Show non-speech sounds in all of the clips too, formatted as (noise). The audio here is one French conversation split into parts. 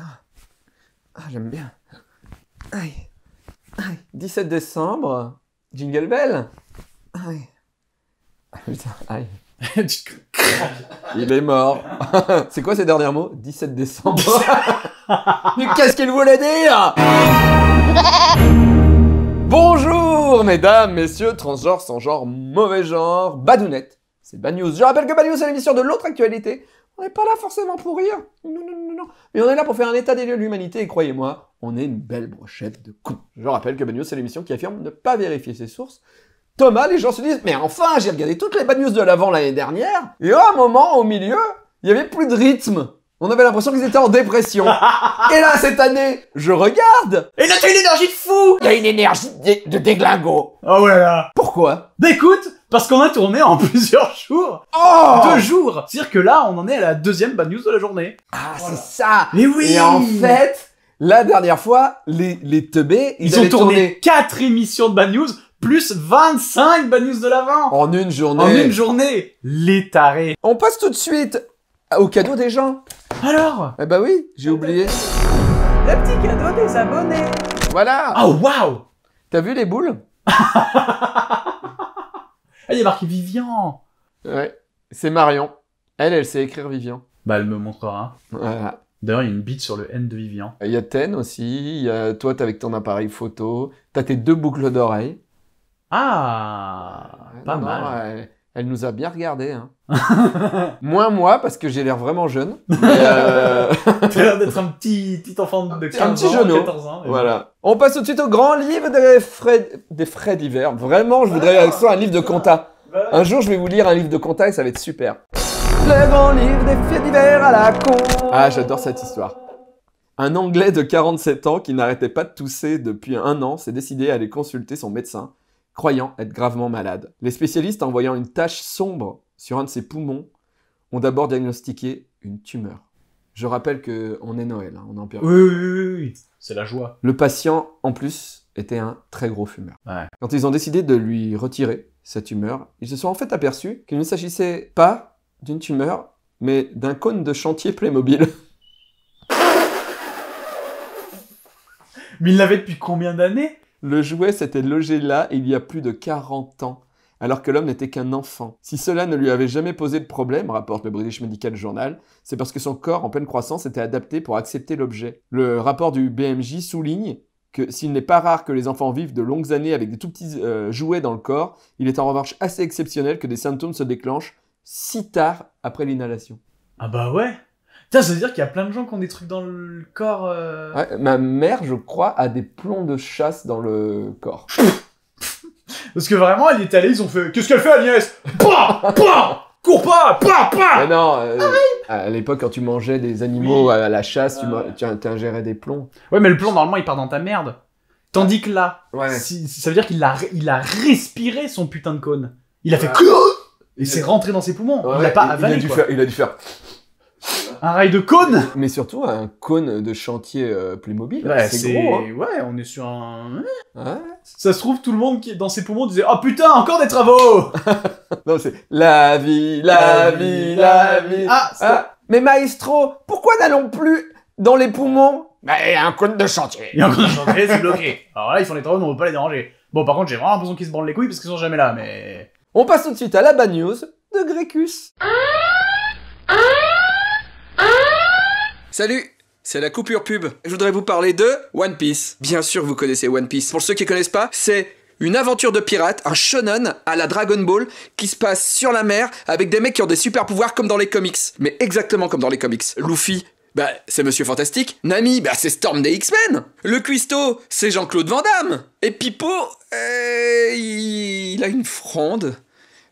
Ah, ah, j'aime bien. Aïe. Aïe. 17 décembre, Jingle Bell. Aïe. Ah, putain, aïe. (laughs) Il est mort. (laughs) C'est quoi ces derniers mots 17 décembre. (laughs) Mais qu'est-ce qu'il voulait dire Bonjour mesdames, messieurs, transgenres, sans genre, mauvais genre, badounette. C'est Bad News. Je rappelle que Bad News, c'est l'émission de l'autre actualité on n'est pas là forcément pour rire. Non, non, non, non. Mais on est là pour faire un état des lieux de l'humanité et croyez-moi, on est une belle brochette de cons. Je rappelle que Bad News, c'est l'émission qui affirme ne pas vérifier ses sources. Thomas, les gens se disent, mais enfin, j'ai regardé toutes les Bad News de l'avant l'année dernière, et à un moment, au milieu, il y avait plus de rythme. On avait l'impression qu'ils étaient en dépression. (laughs) et là, cette année, je regarde. Et là, as une énergie de fou a une énergie de, déglingo. Oh ouais là. Pourquoi D'écoute bah, parce qu'on a tourné en (laughs) plusieurs jours. Oh Deux jours. C'est-à-dire que là, on en est à la deuxième bad news de la journée. Ah, c'est ça. Mais oui. en fait, la dernière fois, les, les teubés, ils, ont tourné quatre émissions de bad news plus 25 bad news de l'avant. En une journée. En une journée. Les tarés. On passe tout de suite au cadeau des gens. Alors Eh bah oui, j'ai oublié. Le petit cadeau des abonnés. Voilà. Oh waouh. T'as vu les boules (laughs) Elle est marquée Vivian Ouais, c'est Marion. Elle, elle sait écrire Vivian. Bah, elle me montrera. D'ailleurs, il y a une bite sur le N de Vivian. Il y a Ten aussi. Toi, t'es avec ton appareil photo. T'as tes deux boucles d'oreilles. Ah, pas mal. Elle nous a bien regardé. Hein. (laughs) Moins moi, parce que j'ai l'air vraiment jeune. (laughs) Euh, tu as l'air d'être un petit, petit enfant de ans. un petit 14 ans. Voilà. On passe tout de suite au grand livre des frais, des frais d'hiver. Vraiment, je voudrais avec un livre de compta. Un jour, je vais vous lire un livre de compta et ça va être super. Le grand livre des frais d'hiver à la con. Ah, j'adore cette histoire. Un Anglais de 47 ans qui n'arrêtait pas de tousser depuis un an s'est décidé à aller consulter son médecin croyant être gravement malade. Les spécialistes, en voyant une tache sombre sur un de ses poumons, ont d'abord diagnostiqué une tumeur. Je rappelle que on est Noël, hein, on est en période. Oui, oui, oui, c'est la joie. Le patient, en plus, était un très gros fumeur. Quand ils ont décidé de lui retirer cette tumeur, ils se sont en fait aperçus qu'il ne s'agissait pas d'une tumeur, mais d'un cône de chantier Playmobil. (laughs) mais il l'avait depuis combien d'années le jouet s'était logé là il y a plus de 40 ans, alors que l'homme n'était qu'un enfant. Si cela ne lui avait jamais posé de problème, rapporte le British Medical Journal, c'est parce que son corps en pleine croissance était adapté pour accepter l'objet. Le rapport du BMJ souligne que s'il n'est pas rare que les enfants vivent de longues années avec des tout petits euh, jouets dans le corps, il est en revanche assez exceptionnel que des symptômes se déclenchent si tard après l'inhalation. Ah bah ouais Tiens, ça veut dire qu'il y a plein de gens qui ont des trucs dans le corps. Euh. ma mère, je crois, a des plombs de chasse dans le corps. (laughs) Parce que vraiment, elle est allée, ils ont fait Qu'est-ce qu'elle fait, Agnès Pas Pas Cours pas Pas Pas Mais non, euh, à l'époque, quand tu mangeais des animaux à la chasse, tu, euh. ingérais des plombs. Ouais, mais le plomb, normalement, il part dans ta merde. Tandis que là, ça veut dire qu'il a, respiré son putain de cône. Il a fait Et c'est rentré dans ses poumons. il pas avalé. faire, il a dû faire. Un rail de cône Mais surtout un cône de chantier euh, plus mobile, c'est gros. Hein. Ouais, on est sur un. Hein Ça se trouve, tout le monde qui dans ses poumons disait Oh putain, encore des travaux (laughs) Non, c'est la vie, la, vie, la vie. Ah, ah Mais maestro, pourquoi n'allons plus dans les poumons Bah, il y a un cône de chantier. Il y a un cône de chantier, c'est bloqué. Alors là, ils font les travaux, on ne pas les déranger. Bon, par contre, j'ai vraiment l'impression qu'ils se branlent les couilles parce qu'ils sont jamais là, mais. On passe tout de suite à la bad news de Grecus. Ah, ah Salut c'est la coupure pub. Je voudrais vous parler de One Piece. Bien sûr, vous connaissez One Piece. Pour ceux qui ne connaissent pas, c'est une aventure de pirate, un shonen à la Dragon Ball qui se passe sur la mer avec des mecs qui ont des super pouvoirs comme dans les comics. Mais exactement comme dans les comics. Luffy, bah c'est Monsieur Fantastique. Nami, bah c'est Storm des X-Men. Le cuistot, c'est Jean-Claude Van Damme. Et Pipo, euh, il a une fronde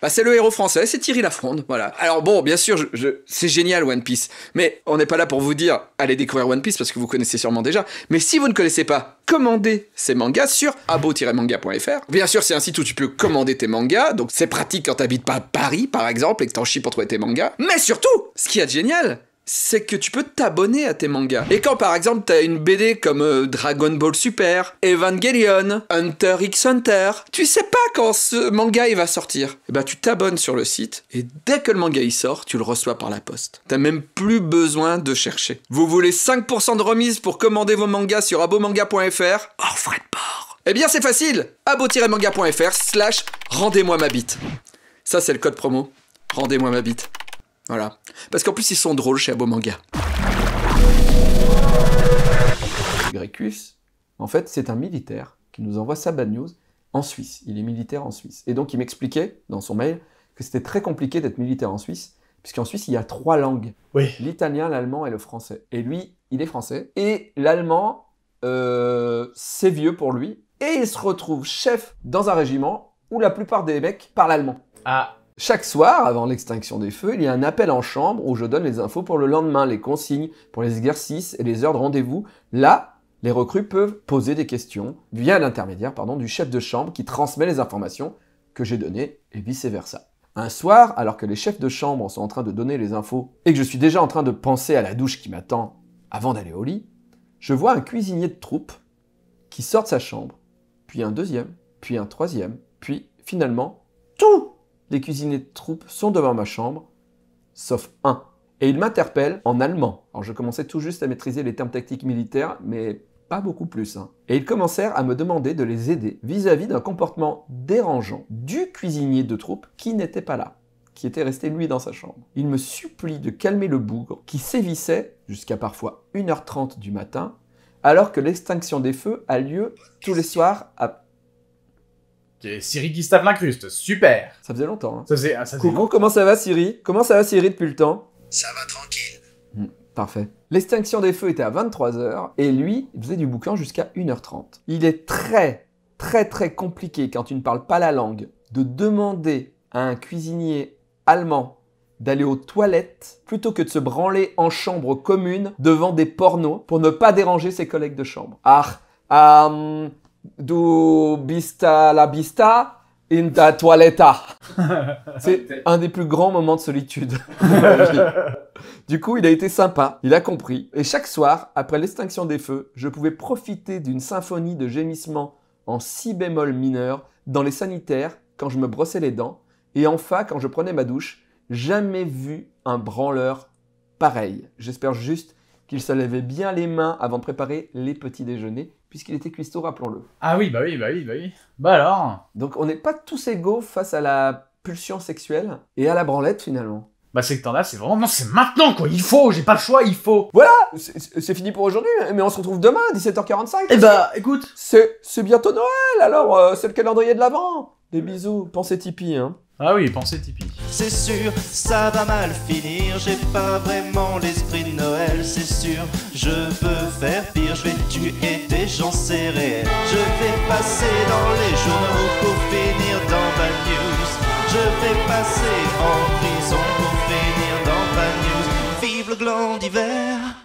bah, c'est le héros français, c'est Thierry Lafronde. Voilà. Alors bon, bien sûr, je, c'est génial One Piece, mais on n'est pas là pour vous dire allez découvrir One Piece parce que vous connaissez sûrement déjà. Mais si vous ne connaissez pas, commandez ces mangas sur abo-manga.fr. Bien sûr, c'est un site où tu peux commander tes mangas, donc c'est pratique quand t'habites pas à Paris par exemple et que t'en chies pour trouver tes mangas. Mais surtout, ce a est génial, c'est que tu peux t'abonner à tes mangas. Et quand par exemple t'as une BD comme euh, Dragon Ball Super, Evangelion, Hunter x Hunter, tu sais pas quand ce manga il va sortir. Et eh bah ben, tu t'abonnes sur le site et dès que le manga il sort, tu le reçois par la poste. T'as même plus besoin de chercher. Vous voulez 5% de remise pour commander vos mangas sur abomanga.fr Oh frais de port Eh bien c'est facile abo-manga.fr slash rendez-moi ma bite. Ça c'est le code promo. Rendez-moi ma bite. Voilà. Parce qu'en plus, ils sont drôles chez Abomanga. Manga. Grecus, en fait, c'est un militaire qui nous envoie sa bad news en Suisse. Il est militaire en Suisse. Et donc, il m'expliquait dans son mail que c'était très compliqué d'être militaire en Suisse, puisqu'en Suisse, il y a trois langues. L'italien, l'allemand et le français. Et lui, il est français. Et l'allemand, euh, c'est vieux pour lui. Et il se retrouve chef dans un régiment où la plupart des mecs parlent allemand. Ah, chaque soir, avant l'extinction des feux, il y a un appel en chambre où je donne les infos pour le lendemain, les consignes, pour les exercices et les heures de rendez-vous. Là, les recrues peuvent poser des questions via l'intermédiaire pardon, du chef de chambre qui transmet les informations que j'ai données et vice-versa. Un soir, alors que les chefs de chambre sont en train de donner les infos et que je suis déjà en train de penser à la douche qui m'attend avant d'aller au lit, je vois un cuisinier de troupe qui sort de sa chambre, puis un deuxième, puis un troisième, puis finalement tout les cuisiniers de troupes sont devant ma chambre, sauf un. Et il m'interpelle en allemand. Alors je commençais tout juste à maîtriser les termes tactiques militaires, mais pas beaucoup plus. Hein. Et ils commencèrent à me demander de les aider vis-à-vis d'un comportement dérangeant du cuisinier de troupe qui n'était pas là, qui était resté lui dans sa chambre. Il me supplie de calmer le bougre qui sévissait jusqu'à parfois 1h30 du matin, alors que l'extinction des feux a lieu tous les soirs à Siri qui l'incruste, super. Ça faisait longtemps. Hein. Ah, Coucou, comment ça va Siri Comment ça va Siri depuis le temps Ça va tranquille. Hmm, parfait. L'extinction des feux était à 23h et lui, faisait du bouquin jusqu'à 1h30. Il est très, très, très compliqué quand tu ne parles pas la langue de demander à un cuisinier allemand d'aller aux toilettes plutôt que de se branler en chambre commune devant des pornos pour ne pas déranger ses collègues de chambre. Ah, ah, hmm, du bista la bista in ta toiletta. (laughs) C'est un des plus grands moments de solitude. (laughs) du coup, il a été sympa, il a compris. Et chaque soir, après l'extinction des feux, je pouvais profiter d'une symphonie de gémissements en si bémol mineur dans les sanitaires quand je me brossais les dents et enfin quand je prenais ma douche. Jamais vu un branleur pareil. J'espère juste qu'il se lavait bien les mains avant de préparer les petits déjeuners puisqu'il était cuistot, rappelons-le. Ah oui, bah oui, bah oui, bah oui. Bah alors Donc on n'est pas tous égaux face à la pulsion sexuelle et à la branlette finalement. Bah c'est que t'en as, c'est vraiment, non, c'est maintenant quoi, il faut, j'ai pas le choix, il faut. Voilà, c'est fini pour aujourd'hui, mais on se retrouve demain, 17h45. Eh bah écoute, c'est bientôt Noël, alors euh, c'est le calendrier de l'avant. Des bisous, pensez Tipeee, hein. Ah oui, pensez Tipeee. C'est sûr, ça va mal finir, j'ai pas vraiment l'esprit de Noël, c'est sûr. Je veux faire pire, je vais tuer des gens, serrés. Je vais passer dans les journaux pour finir dans Bad News. Je vais passer en prison pour finir dans Bad News. Vive le gland d'hiver